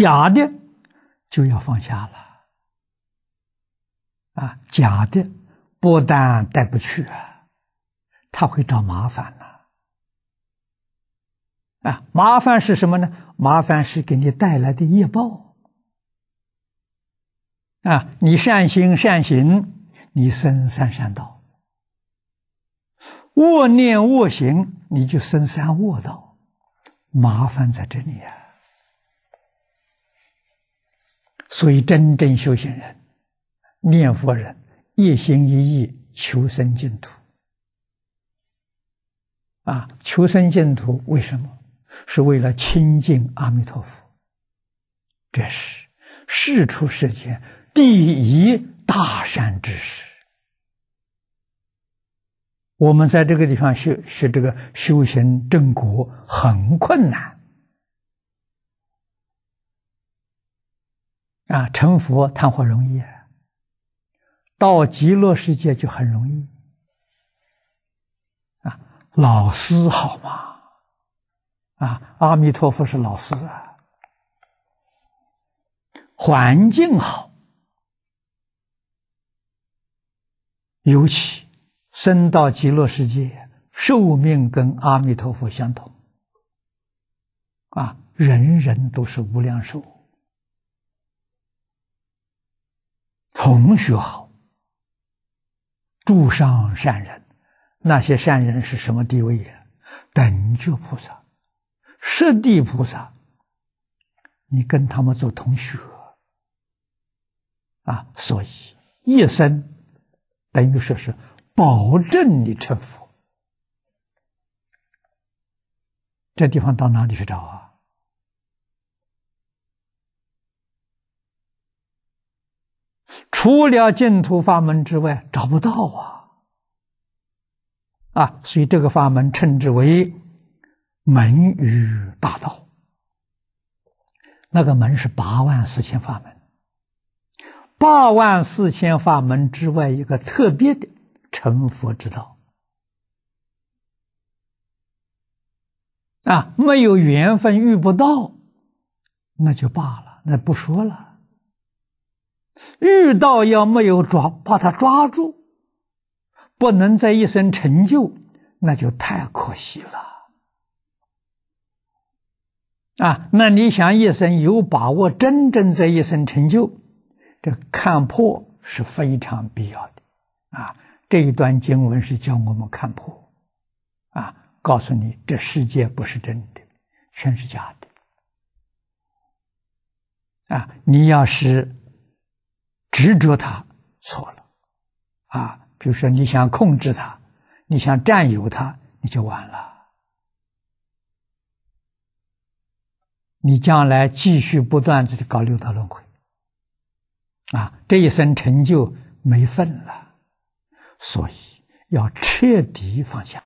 假的就要放下了啊！假的不但带不去啊，他会找麻烦呐！啊，麻烦是什么呢？麻烦是给你带来的业报啊！你善心善行，你生善善道；恶念恶行，你就生三恶道。麻烦在这里呀！所以，真正修行人、念佛人，一心一意求生净土。啊，求生净土为什么？是为了亲近阿弥陀佛。这是世出世间第一大善之事。我们在这个地方学学这个修行正果，很困难。啊，成佛谈何容易？到极乐世界就很容易。啊，老师好吗？啊，阿弥陀佛是老师啊。环境好，尤其生到极乐世界，寿命跟阿弥陀佛相同。啊，人人都是无量寿。同学好，住上善人，那些善人是什么地位呀？等觉菩萨、十地菩萨，你跟他们做同学啊！所以一生等于说是保证你成佛。这地方到哪里去找啊？除了净土法门之外，找不到啊！啊，所以这个法门称之为门与大道。那个门是八万四千法门，八万四千法门之外，一个特别的成佛之道。啊，没有缘分遇不到，那就罢了，那不说了。遇到要没有抓，把他抓住，不能在一生成就，那就太可惜了。啊，那你想一生有把握真正在一生成就，这看破是非常必要的。啊，这一段经文是教我们看破，啊，告诉你这世界不是真的，全是假的。啊，你要是。执着它错了，啊，比如说你想控制它，你想占有它，你就完了，你将来继续不断的搞六道轮回，啊，这一生成就没份了，所以要彻底放下。